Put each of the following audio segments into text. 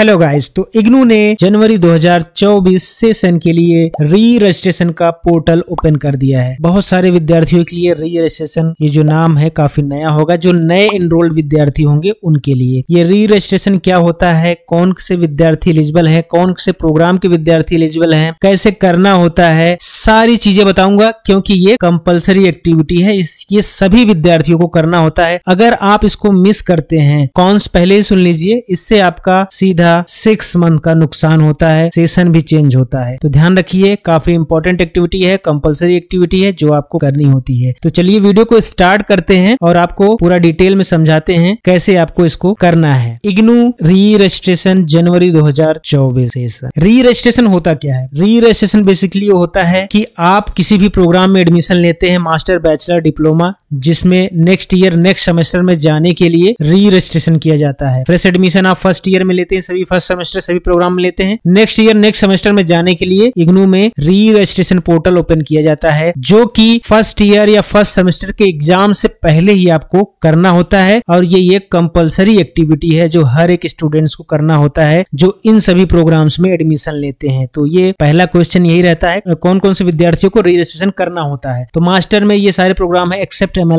hello guys तो इग्नू ने जनवरी 2024 session के लिए री रजिस्ट्रेशन का पोर्टल ओपन कर दिया है बहुत सारे विद्यार्थियों के लिए री रजिस्ट्रेशन ये जो नाम है काफी नया होगा जो नए एनरोल्ड विद्यार्थी होंगे उनके लिए ये री रजिस्ट्रेशन क्या होता है कौन से विद्यार्थी एलिजिबल है कौन से प्रोग्राम के विद्यार्थी एलिजिबल है कैसे करना होता है सारी चीजें बताऊंगा क्योंकि ये कंपल्सरी एक्टिविटी है इस ये सभी विद्यार्थियों को करना होता है अगर आप इसको मिस करते हैं कौन पहले ही सुन लीजिए इससे आपका सीधा तथा सिक्स मंथ का नुकसान होता है सेशन भी चेंज होता है तो ध्यान रखिए काफी इंपॉर्टेंट एक्टिविटी है कंपलसरी एक्टिविटी है जो आपको करनी होती है तो चलिए वीडियो को स्टार्ट करते हैं और आपको पूरा डिटेल में समझाते हैं कैसे आपको इसको करना है इग्नू री रजिस्ट्रेशन जनवरी 2024 सेशन री रजिस्ट्रेशन होता क्या है री रजिस्ट्रेशन बेसिकली होता है की आप किसी भी प्रोग्राम में एडमिशन लेते हैं मास्टर बैचलर डिप्लोमा जिसमें नेक्स्ट ईयर नेक्स्ट सेमेस्टर में जाने के लिए री रजिस्ट्रेशन किया जाता है फ्रेश एडमिशन आप फर्स्ट ईयर में लेते हैं सभी ही फर्स्ट सेमेस्टर सभी प्रोग्राम लेते हैं नेक्स्ट ईयर नेक्स्ट सेमेस्टर में जाने के लिए इग्नू में री रजिस्ट्रेशन पोर्टल ओपन किया जाता है जो कि फर्स्ट ईयर या फर्स्ट सेमेस्टर के एग्जाम से पहले ही आपको करना होता है और ये एक कंपलसरी एक्टिविटी है जो हर एक स्टूडेंट्स को करना होता है जो इन सभी प्रोग्राम्स में एडमिशन लेते हैं तो ये पहला क्वेश्चन यही रहता है कौन कौन से विद्यार्थियों को री रजिस्ट्रेशन करना होता है तो मास्टर में ये सारे प्रोग्राम है एक्सेप्ट एम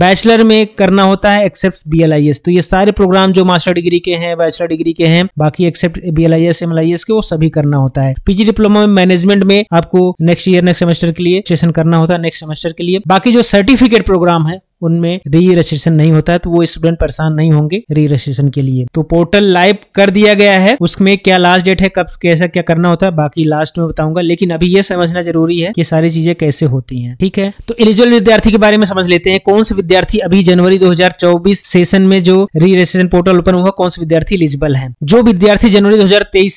बैचलर में करना होता है एक्सेप्ट बी तो ये सारे प्रोग्राम जो मास्टर डिग्री के हैं बैचलर डिग्री के हैं बाकी except B L I S M I S के वो सभी करना होता है पीजी डिप्लोमा में मैनेजमेंट में आपको नेक्स्ट ईयर नेक्स्ट सेमेस्टर के लिए सेशन करना होता है नेक्स्ट सेमेस्टर के लिए बाकी जो सर्टिफिकेट प्रोग्राम है उनमें री रजिस्ट्रेशन नहीं होता है तो वो स्टूडेंट परेशान नहीं होंगे री रजिस्ट्रेशन के लिए तो पोर्टल लाइव कर दिया गया है उसमें क्या लास्ट डेट है कब कैसा क्या करना होता है बाकी लास्ट में बताऊंगा लेकिन अभी ये समझना जरूरी है कि सारी चीजें कैसे होती हैं ठीक है तो एलिजिबल विद्यार्थी के बारे में समझ लेते हैं कौन से विद्यार्थी अभी जनवरी दो सेशन में जो री रजिस्ट्रेशन पोर्टल ओपन हुआ कौन से विद्यार्थी एलिजिबल है जो विद्यार्थी जनवरी दो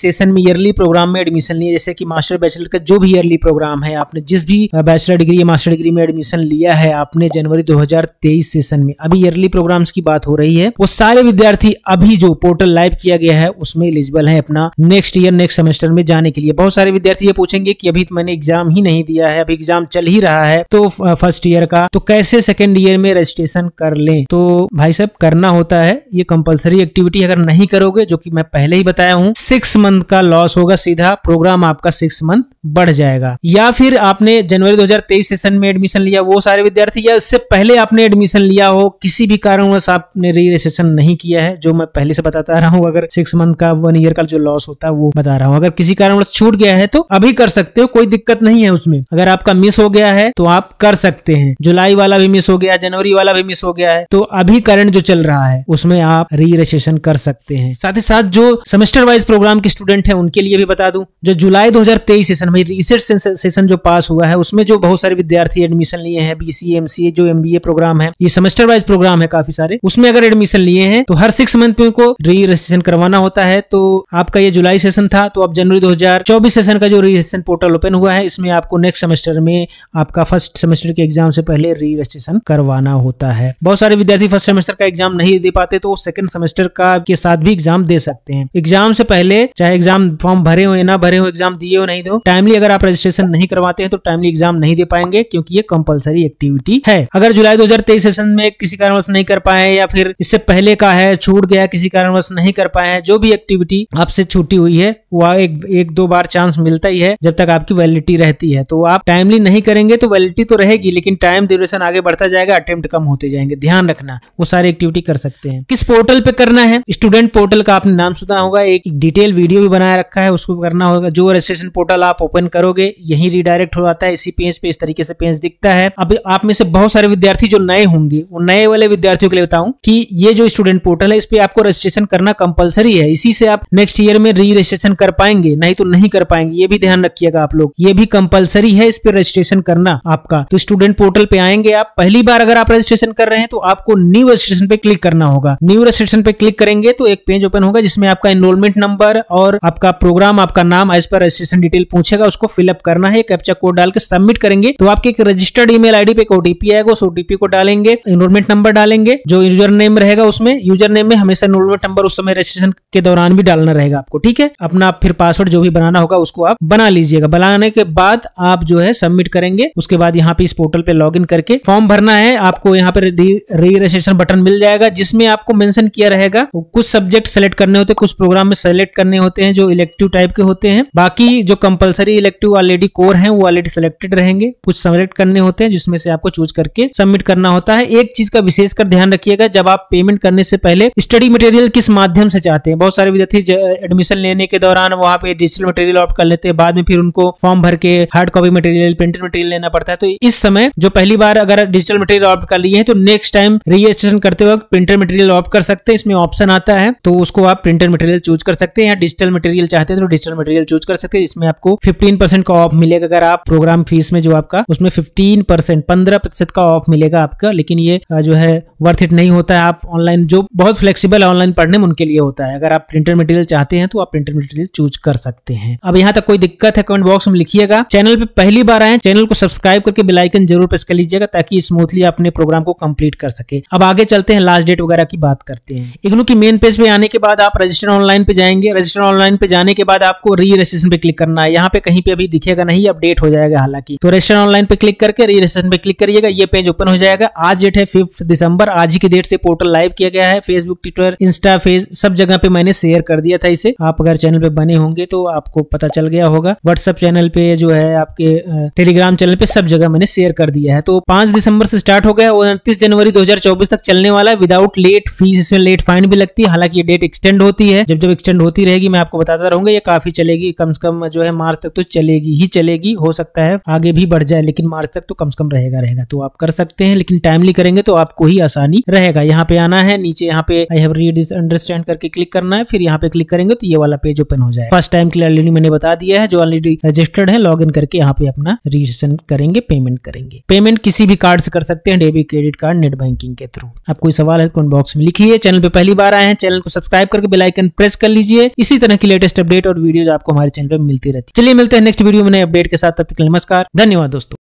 सेशन में ईयरली प्रोग्राम में एडमिशन लिए जैसे की मास्टर बैचलर का जो भी ईयरली प्रोग्राम है आपने जिस भी बैचलर डिग्री या मास्टर डिग्री में एडमिशन लिया है आपने जनवरी दो 2023 सेशन में अभी ईयरली प्रोग्राम्स की बात हो रही है वो सारे विद्यार्थी अभी जो पोर्टल लाइव किया गया है उसमें एलिजिबल है अपना नेक्स्ट ईयर नेक्स्ट सेमेस्टर में जाने के लिए बहुत सारे विद्यार्थी ये पूछेंगे की अभी तो मैंने एग्जाम ही नहीं दिया है अभी एग्जाम चल ही रहा है तो फर्स्ट ईयर का तो कैसे सेकेंड ईयर में रजिस्ट्रेशन कर ले तो भाई साहब करना होता है ये कंपल्सरी एक्टिविटी अगर नहीं करोगे जो की मैं पहले ही बताया हूँ सिक्स मंथ का लॉस होगा सीधा प्रोग्राम आपका सिक्स मंथ बढ़ जाएगा या फिर आपने जनवरी 2023 सेशन में एडमिशन लिया वो सारे विद्यार्थी या इससे पहले आपने आपने एडमिशन लिया हो किसी भी कारणवश आपने री रजिस्ट्रेशन नहीं किया है जो मैं पहले से बताता रहा हूँ अगर सिक्स मंथ का वन ईयर का जो लॉस होता है वो बता रहा हूँ अगर किसी कारणवश छूट गया है तो अभी कर सकते हो कोई दिक्कत नहीं है उसमें अगर आपका मिस हो गया है तो आप कर सकते हैं जुलाई वाला भी मिस हो गया जनवरी वाला भी मिस हो गया है तो अभी करंट जो चल रहा है उसमें आप री रजिस्ट्रेशन कर सकते हैं साथ ही साथ जो सेमेस्टर वाइज प्रोग्राम के स्टूडेंट है उनके लिए भी बता दू जो जुलाई दो सेशन भाई रिसर्च सेशन जो पास हुआ है उसमें जो बहुत सारे विद्यार्थी एडमिशन लिए हैं बीसीएमसीए जो एमबीए प्रोग्राम प्रोग्राम है ये सेमेस्टर वाइज प्रोग्राम है काफी सारे उसमें अगर एडमिशन लिए हैं तो हर सिक्स मंथ में उनको री रजिस्ट्रेशन करवाना होता है तो आपका ये जुलाई सेशन था तो अब जनवरी चौबीस सेशन का जो री रजिस्ट्रेशन पोर्टल ओपन हुआ है इसमें आपको नेक्स्ट सेमेस्टर में आपका फर्स्ट सेमेस्टर के एग्जाम से पहले री रजिस्ट्रेशन करवाना होता है बहुत सारे विद्यार्थी फर्स्ट सेमेस्टर का एग्जाम नहीं दे पाते तो सेकंड सेमेस्टर का के साथ भी एग्जाम दे सकते हैं एग्जाम से पहले चाहे एग्जाम फॉर्म भरे हो या ना भरे हो एग्जाम दिए हो नहीं दो टाइमली अगर आप रजिस्ट्रेशन नहीं करवाते हैं तो टाइमली एग्जाम नहीं दे पाएंगे क्योंकि ये कंपलसरी एक्टिविटी है अगर जुलाई दो 2023 सेशन में किसी कारणवश नहीं कर पाए या फिर इससे पहले का है छूट गया किसी कारणवश नहीं कर पाए हैं जो भी एक्टिविटी आपसे छूटी हुई है वह एक, एक दो बार चांस मिलता ही है जब तक आपकी वैलिडिटी रहती है तो आप टाइमली नहीं करेंगे तो वैलिडिटी तो रहेगी लेकिन टाइम ड्यूरेशन आगे बढ़ता जाएगा अटेम्प्ट कम होते जाएंगे ध्यान रखना वो सारी एक्टिविटी कर सकते हैं किस पोर्टल पे करना है स्टूडेंट पोर्टल का आपने नाम सुना होगा एक डिटेल वीडियो भी बनाया रखा है उसको करना होगा जो रजिस्ट्रेशन पोर्टल आप ओपन करोगे यही रिडायरेक्ट हो जाता है इसी पेज पे इस तरीके से पेज दिखता है अब आप में से बहुत सारे विद्यार्थी जो नए होंगे वो नए वाले विद्यार्थियों के लिए बताऊं कि ये जो स्टूडेंट पोर्टल है इस पे आपको रजिस्ट्रेशन करना कंपलसरी है इसी से आप नेक्स्ट ईयर में री रजिस्ट्रेशन कर पाएंगे नहीं तो नहीं कर पाएंगे ये भी ध्यान रखिएगा आप लोग ये भी कंपलसरी है इस पे रजिस्ट्रेशन करना आपका तो स्टूडेंट पोर्टल पे आएंगे आप पहली बार अगर आप रजिस्ट्रेशन कर रहे हैं तो आपको न्यू रजिस्ट्रेशन पे क्लिक करना होगा न्यू रजिस्ट्रेशन पे क्लिक करेंगे तो एक पेज ओपन होगा जिसमें आपका एनरोलमेंट नंबर और आपका प्रोग्राम आपका नाम एज पर रजिस्ट्रेशन डिटेल पूछेगा उसको फिलअप करना है कैप्चा कोड डाल के सबमिट करेंगे तो आपके एक रजिस्टर्ड ईमेल आईडी पे एक ओटीपी आएगा उस ओटीपी को डालेंगे इनरोलमेंट नंबर डालेंगे जो यूजर नेम रहेगा उसमें यूजर नेम में हमेशा इनरोलमेंट नंबर उस समय रजिस्ट्रेशन के दौरान भी डालना रहेगा आपको ठीक है अपना फिर पासवर्ड जो भी बनाना होगा उसको आप बना लीजिएगा बनाने के बाद आप जो है सबमिट करेंगे उसके बाद यहाँ पे इस पोर्टल पे लॉग करके फॉर्म भरना है आपको यहाँ पे री रजिस्ट्रेशन बटन मिल जाएगा जिसमें आपको मेंशन किया रहेगा कुछ सब्जेक्ट सेलेक्ट करने होते हैं कुछ प्रोग्राम में सेलेक्ट करने होते हैं जो इलेक्टिव टाइप के होते हैं बाकी जो कंपलसरी इलेक्टिव ऑलरेडी कोर है वो ऑलरेडी सेलेक्टेड रहेंगे कुछ सेलेक्ट करने होते हैं जिसमें से आपको चूज करके सबमिट करना करना होता है एक चीज का विशेष कर ध्यान रखिएगा जब आप पेमेंट करने से पहले स्टडी मटेरियल किस माध्यम से चाहते हैं बहुत सारे विद्यार्थी एडमिशन लेने के दौरान वहाँ पे डिजिटल मटेरियल ऑप्ट कर लेते हैं बाद में फिर उनको फॉर्म भर के hard copy material printed material लेना पड़ता है तो इस समय जो पहली बार अगर डिजिटल मटेरियल ऑप्ट कर लिए हैं तो नेक्स्ट टाइम रजिस्ट्रेशन करते वक्त प्रिंटेड मटेरियल ऑप्ट कर सकते हैं इसमें ऑप्शन आता है तो उसको आप प्रिंटेड मटेरियल चूज कर सकते हैं या डिजिटल मटेरियल चाहते हैं तो डिजिटल मटेरियल चूज कर सकते हैं इसमें आपको फिफ्टीन का ऑफ मिलेगा अगर आप प्रोग्राम फीस में जो आपका उसमें फिफ्टीन परसेंट पंद्रह प्रतिशत का ऑफ मिलेगा आप आपका लेकिन ये जो है वर्थ इट नहीं होता है आप ऑनलाइन जो बहुत फ्लेक्सिबल है ऑनलाइन पढ़ने में उनके लिए होता है अगर आप प्रिंटेड मटेरियल चाहते हैं तो आप प्रिंटेड मटेरियल चूज कर सकते हैं अब यहाँ तक कोई दिक्कत है कमेंट बॉक्स में लिखिएगा चैनल पे पहली बार आए चैनल को सब्सक्राइब करके बेलाइकन जरूर प्रेस कर लीजिएगा ताकि स्मूथली अपने प्रोग्राम को कम्प्लीट कर सके अब आगे चलते हैं लास्ट डेट वगैरह की बात करते हैं इग्नू की मेन पेज पे आने के बाद आप रजिस्टर ऑनलाइन पे जाएंगे रजिस्टर ऑनलाइन पे जाने के बाद आपको री रजिस्ट्रेशन पे क्लिक करना है यहाँ पे कहीं पे अभी दिखेगा नहीं अपडेट हो जाएगा हालांकि तो रजिस्टर ऑनलाइन पे क्लिक करके री रजिस्ट्रेशन पे क्लिक करिएगा ये पेज ओपन हो जाएगा जाएगा आज डेट है फिफ्थ दिसंबर आज ही की डेट से पोर्टल लाइव किया गया है फेसबुक ट्विटर इंस्टा फेस सब जगह पे मैंने शेयर कर दिया था इसे आप अगर चैनल पे बने होंगे तो आपको पता चल गया होगा व्हाट्सअप चैनल पे जो है आपके टेलीग्राम चैनल पे सब जगह मैंने शेयर कर दिया है तो पांच दिसंबर से स्टार्ट हो गया उनतीस जनवरी दो तक चलने वाला है विदाउट लेट फीस इसमें लेट फाइन भी लगती है हालांकि ये डेट एक्सटेंड होती है जब जब एक्सटेंड होती रहेगी मैं आपको बताता रहूंगा ये काफी चलेगी कम से कम जो है मार्च तक तो चलेगी ही चलेगी हो सकता है आगे भी बढ़ जाए लेकिन मार्च तक तो कम से कम रहेगा रहेगा तो आप कर सकते हैं लेकिन टाइमली करेंगे तो आपको ही आसानी रहेगा यहाँ पे आना है नीचे यहाँ पे I have read is understand करके क्लिक करना है फिर यहाँ पे क्लिक करेंगे तो ये वाला पेज ओपन हो जाए फर्स्ट टाइम के लिए ऑलरेडी मैंने बता दिया है जो ऑलरेडी रजिस्टर्ड है लॉग करके यहाँ पे अपना रजिस्ट्रेशन करेंगे पेमेंट करेंगे पेमेंट किसी भी कार्ड से कर सकते हैं debit credit card net banking के थ्रू आप कोई सवाल है कमेंट तो बॉक्स में लिखिए चैनल पे पहली बार आए हैं चैनल को सब्सक्राइब करके बेलाइकन प्रेस कर लीजिए इसी तरह की लेटेस्ट अपडेट और वीडियो आपको हमारे चैनल पर मिलती रहती है चलिए मिलते हैं नेक्स्ट वीडियो में अपडेट के साथ तब तक नमस्कार धन्यवाद दोस्तों